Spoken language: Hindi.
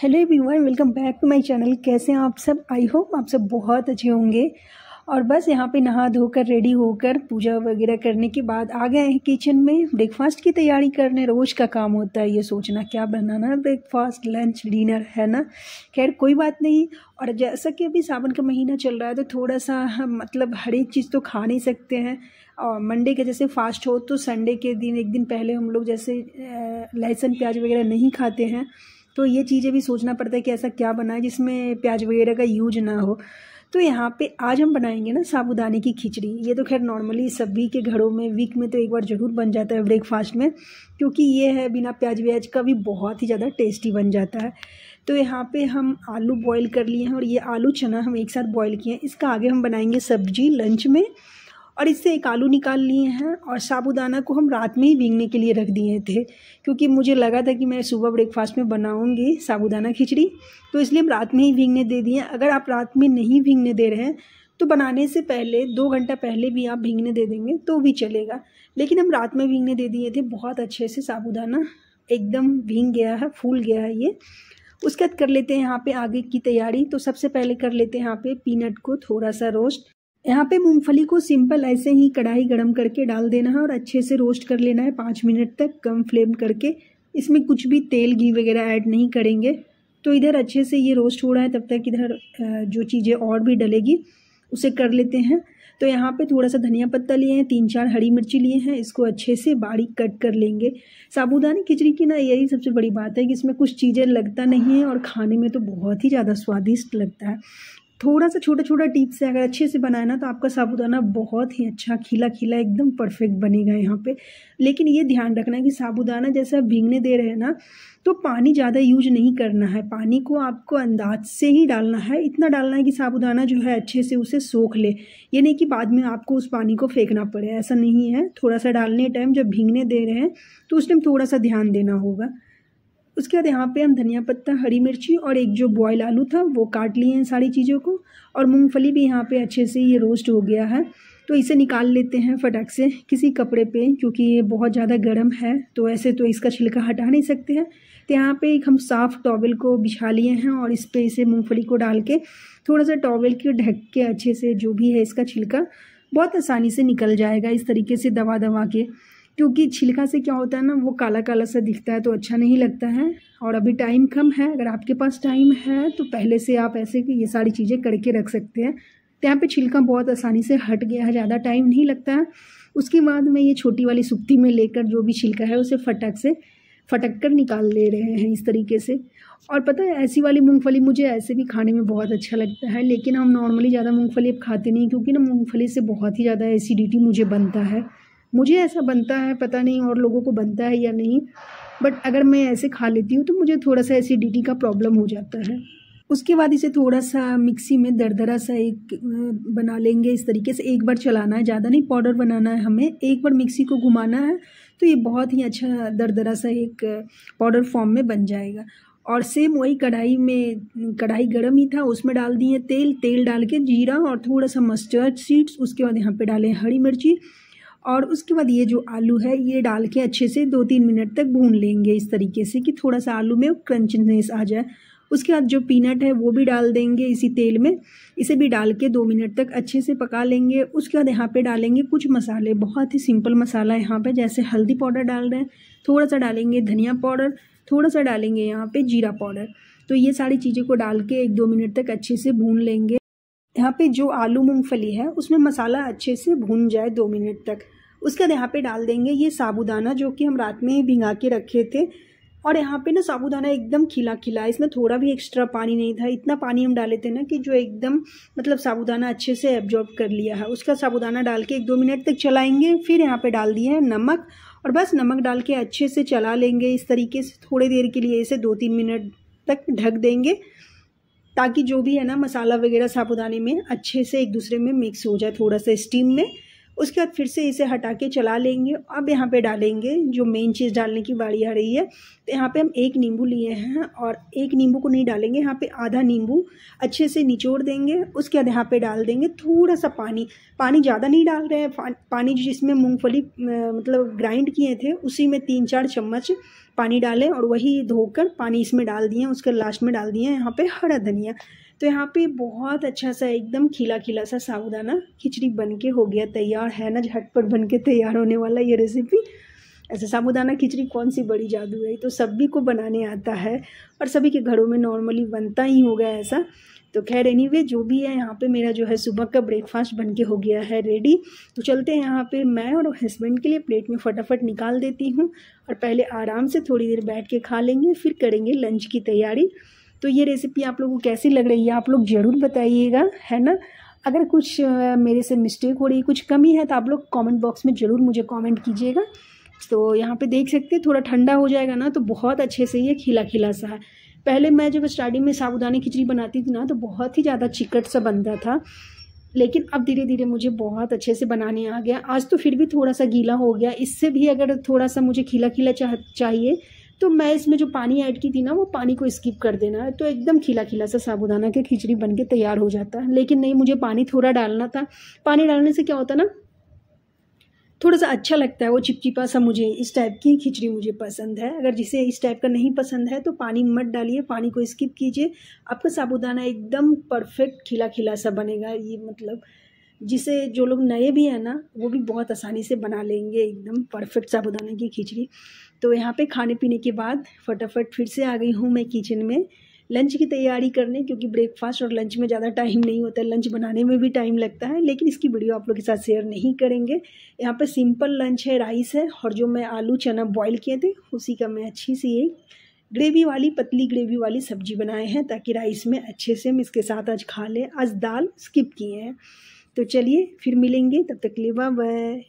hello everyone welcome back to my channel कैसे हैं आप सब आई होप आप सब बहुत अच्छे होंगे और बस यहाँ पे नहा धोकर रेडी होकर पूजा वगैरह करने के बाद आ गए हैं किचन में ब्रेकफास्ट की तैयारी करने रोज़ का काम होता है ये सोचना क्या बनाना है ब्रेकफास्ट लंच डिनर है ना खैर कोई बात नहीं और जैसा कि अभी सावन का महीना चल रहा है तो थोड़ा सा हम मतलब हर एक चीज़ तो खा नहीं सकते हैं और मंडे के जैसे फास्ट हो तो संडे के दिन एक दिन पहले हम लोग जैसे लहसुन प्याज वगैरह नहीं खाते हैं तो ये चीज़ें भी सोचना पड़ता है कि ऐसा क्या बनाए जिसमें प्याज वगैरह का यूज ना हो तो यहाँ पे आज हम बनाएंगे ना साबुदाने की खिचड़ी ये तो खैर नॉर्मली सभी के घरों में वीक में तो एक बार ज़रूर बन जाता है ब्रेकफास्ट में क्योंकि ये है बिना प्याज व्याज का भी बहुत ही ज़्यादा टेस्टी बन जाता है तो यहाँ पे हम आलू बॉईल कर लिए हैं और ये आलू चना हम एक साथ बॉईल किए हैं इसका आगे हम बनाएंगे सब्जी लंच में और इससे एक आलू निकाल लिए हैं और साबूदाना को हम रात में ही भींगने के लिए रख दिए थे क्योंकि मुझे लगा था कि मैं सुबह ब्रेकफास्ट में बनाऊँगी साबूदाना खिचड़ी तो इसलिए हम रात में ही भींगने दे दिए अगर आप रात में नहीं भींगने दे रहे हैं तो बनाने से पहले दो घंटा पहले भी आप भींगने दे देंगे तो भी चलेगा लेकिन हम रात में भींगने दे दिए थे बहुत अच्छे से साबूदाना एकदम भींग गया है फूल गया है ये उसके बाद कर लेते हैं यहाँ पे आगे की तैयारी तो सबसे पहले कर लेते हैं यहाँ पे पीनट को थोड़ा सा रोस्ट यहाँ पे मूंगफली को सिंपल ऐसे ही कढ़ाई गरम करके डाल देना है और अच्छे से रोस्ट कर लेना है पाँच मिनट तक कम फ्लेम करके इसमें कुछ भी तेल घी वगैरह ऐड नहीं करेंगे तो इधर अच्छे से ये रोस्ट हो रहा है तब तक इधर जो चीज़ें और भी डलेगी उसे कर लेते हैं तो यहाँ पे थोड़ा सा धनिया पत्ता लिए हैं तीन चार हरी मिर्ची लिए हैं इसको अच्छे से बारीक कट कर लेंगे साबूदानी खिचड़ी की ना यही सबसे बड़ी बात है कि इसमें कुछ चीज़ें लगता नहीं है और खाने में तो बहुत ही ज़्यादा स्वादिष्ट लगता है थोड़ा सा छोटा छोटा टिप्स से अगर अच्छे से बनाए ना तो आपका साबूदाना बहुत ही अच्छा खिला खिला एकदम परफेक्ट बनेगा यहाँ पे लेकिन ये ध्यान रखना है कि साबूदाना जैसे आप भींगने दे रहे हैं ना तो पानी ज़्यादा यूज नहीं करना है पानी को आपको अंदाज से ही डालना है इतना डालना है कि साबूदाना जो है अच्छे से उसे सोख ले ये नहीं कि बाद में आपको उस पानी को फेंकना पड़े ऐसा नहीं है थोड़ा सा डालने टाइम जब भींगने दे रहे हैं तो उस टाइम थोड़ा सा ध्यान देना होगा उसके बाद यहाँ पे हम धनिया पत्ता हरी मिर्ची और एक जो बॉयल आलू था वो काट लिए हैं सारी चीज़ों को और मूंगफली भी यहाँ पे अच्छे से ये रोस्ट हो गया है तो इसे निकाल लेते हैं फटाक से किसी कपड़े पे क्योंकि ये बहुत ज़्यादा गर्म है तो ऐसे तो इसका छिलका हटा नहीं सकते हैं तो यहाँ पे एक हम साफ़ टॉवल को बिछा लिए हैं और इस पर इसे मूँगफली को डाल के थोड़ा सा टॉवल के ढक के अच्छे से जो भी है इसका छिलका बहुत आसानी से निकल जाएगा इस तरीके से दवा दवा के क्योंकि छिलका से क्या होता है ना वो काला काला सा दिखता है तो अच्छा नहीं लगता है और अभी टाइम कम है अगर आपके पास टाइम है तो पहले से आप ऐसे कि ये सारी चीज़ें करके रख सकते हैं तो यहाँ पर छिलका बहुत आसानी से हट गया है ज़्यादा टाइम नहीं लगता है उसके बाद मैं ये छोटी वाली सुप्ती में लेकर जो भी छिलका है उसे फटक से फटक कर निकाल ले रहे हैं इस तरीके से और पता है ऐसी वाली मूंगफली मुझे ऐसे भी खाने में बहुत अच्छा लगता है लेकिन हम नॉर्मली ज़्यादा मूंगफली अब खाते नहीं क्योंकि ना मूंगफली से बहुत ही ज़्यादा एसिडिटी मुझे बनता है मुझे ऐसा बनता है पता नहीं और लोगों को बनता है या नहीं बट अगर मैं ऐसे खा लेती हूँ तो मुझे थोड़ा सा एसिडिटी का प्रॉब्लम हो जाता है उसके बाद इसे थोड़ा सा मिक्सी में दरदरा सा एक बना लेंगे इस तरीके से एक बार चलाना है ज़्यादा नहीं पाउडर बनाना है हमें एक बार मिक्सी को घुमाना है तो ये बहुत ही अच्छा दरदरा सा एक पाउडर फॉर्म में बन जाएगा और सेम वही कढ़ाई में कढ़ाई गर्म ही था उसमें डाल दिए तेल तेल डाल के जीरा और थोड़ा सा मस्टर्ड सीड्स उसके बाद यहाँ पे डालें हरी मिर्ची और उसके बाद ये जो आलू है ये डाल के अच्छे से दो तीन मिनट तक भून लेंगे इस तरीके से कि थोड़ा सा आलू में क्रंचनेस आ जाए उसके बाद जो पीनट है वो भी डाल देंगे इसी तेल में इसे भी डाल के दो मिनट तक अच्छे से पका लेंगे उसके बाद यहाँ पे डालेंगे कुछ मसाले बहुत ही सिंपल मसाला यहाँ पे जैसे हल्दी पाउडर डाल रहे हैं थोड़ा सा डालेंगे धनिया पाउडर थोड़ा सा डालेंगे यहाँ पे जीरा पाउडर तो ये सारी चीज़ों को डाल के एक दो मिनट तक अच्छे से भून लेंगे यहाँ पे जो आलू मूंगफली है उसमें मसाला अच्छे से भून जाए दो मिनट तक उसके बाद यहाँ पे डाल देंगे ये साबुदाना जो कि हम रात में ही भिंगा के रखे थे और यहाँ पे ना साबूदाना एकदम खिला खिला इसमें थोड़ा भी एक्स्ट्रा पानी नहीं था इतना पानी हम डाले थे ना कि जो एकदम मतलब साबुदाना अच्छे से एब्जॉर्ब कर लिया है उसका साबुदाना डाल के एक दो मिनट तक चलाएंगे फिर यहाँ पे डाल दिया है नमक और बस नमक डाल के अच्छे से चला लेंगे इस तरीके से थोड़ी देर के लिए इसे दो तीन मिनट तक ढक देंगे ताकि जो भी है ना मसाला वगैरह साबुदाने में अच्छे से एक दूसरे में मिक्स हो जाए थोड़ा सा स्टीम में उसके बाद फिर से इसे हटा के चला लेंगे अब यहाँ पे डालेंगे जो मेन चीज़ डालने की बारी आ रही है तो यहाँ पे हम एक नींबू लिए हैं और एक नींबू को नहीं डालेंगे यहाँ पे आधा नींबू अच्छे से निचोड़ देंगे उसके बाद यहाँ पे डाल देंगे थोड़ा सा पानी पानी ज़्यादा नहीं डाल रहे हैं पानी जिसमें मूँगफली मतलब ग्राइंड किए थे उसी में तीन चार चम्मच पानी डालें और वही धोकर पानी इसमें डाल दिए उसके लास्ट में डाल दिए यहाँ पर हरा धनिया तो यहाँ पे बहुत अच्छा सा एकदम खिला खिला सा साबुदाना खिचड़ी बन के हो गया तैयार है ना झटपट बन के तैयार होने वाला ये रेसिपी ऐसे साबुदाना खिचड़ी कौन सी बड़ी जादू है तो सभी को बनाने आता है और सभी के घरों में नॉर्मली बनता ही होगा ऐसा तो खैर एनी anyway, जो भी है यहाँ पे मेरा जो है सुबह का ब्रेकफास्ट बन के हो गया है रेडी तो चलते हैं यहाँ पे मैं और हस्बैंड के लिए प्लेट में फटाफट निकाल देती हूँ और पहले आराम से थोड़ी देर बैठ के खा लेंगे फिर करेंगे लंच की तैयारी तो ये रेसिपी आप लोगों को कैसी लग रही है आप लोग ज़रूर बताइएगा है ना अगर कुछ मेरे से मिस्टेक हो रही कुछ कमी है तो आप लोग कमेंट बॉक्स में ज़रूर मुझे कमेंट कीजिएगा तो यहाँ पे देख सकते हैं थोड़ा ठंडा हो जाएगा ना तो बहुत अच्छे से ये खिला खिला सा है पहले मैं जब स्टार्टिंग में साबुदानी खिचड़ी बनाती थी ना तो बहुत ही ज़्यादा चिकट सा बनता था लेकिन अब धीरे धीरे मुझे बहुत अच्छे से बनाने आ गया आज तो फिर भी थोड़ा सा गीला हो गया इससे भी अगर थोड़ा सा मुझे खिला खिला चाहिए तो मैं इसमें जो पानी ऐड की थी ना वो पानी को स्किप कर देना है तो एकदम खिला खिला सा साबुदाना की खिचड़ी बन के तैयार हो जाता है लेकिन नहीं मुझे पानी थोड़ा डालना था पानी डालने से क्या होता ना थोड़ा सा अच्छा लगता है वो चिपचिपा सा मुझे इस टाइप की खिचड़ी मुझे पसंद है अगर जिसे इस टाइप का नहीं पसंद है तो पानी मत डालिए पानी को स्किप कीजिए आपका साबुदाना एकदम परफेक्ट खिला खिला सा बनेगा ये मतलब जिसे जो लोग नए भी हैं ना वो भी बहुत आसानी से बना लेंगे एकदम परफेक्ट साबुदाने की खिचड़ी तो यहाँ पे खाने पीने के बाद फटाफट फिर से आ गई हूँ मैं किचन में लंच की तैयारी करने क्योंकि ब्रेकफास्ट और लंच में ज़्यादा टाइम नहीं होता है लंच बनाने में भी टाइम लगता है लेकिन इसकी वीडियो आप लोग के साथ शेयर नहीं करेंगे यहाँ पे सिंपल लंच है राइस है और जो मैं आलू चना बॉईल किए थे उसी का मैं अच्छी सी एक ग्रेवी वाली पतली ग्रेवी वाली सब्जी बनाए हैं ताकि राइस में अच्छे से हम इसके साथ आज खा लें आज दाल स्किप किए हैं तो चलिए फिर मिलेंगे तब तक लिवा बाय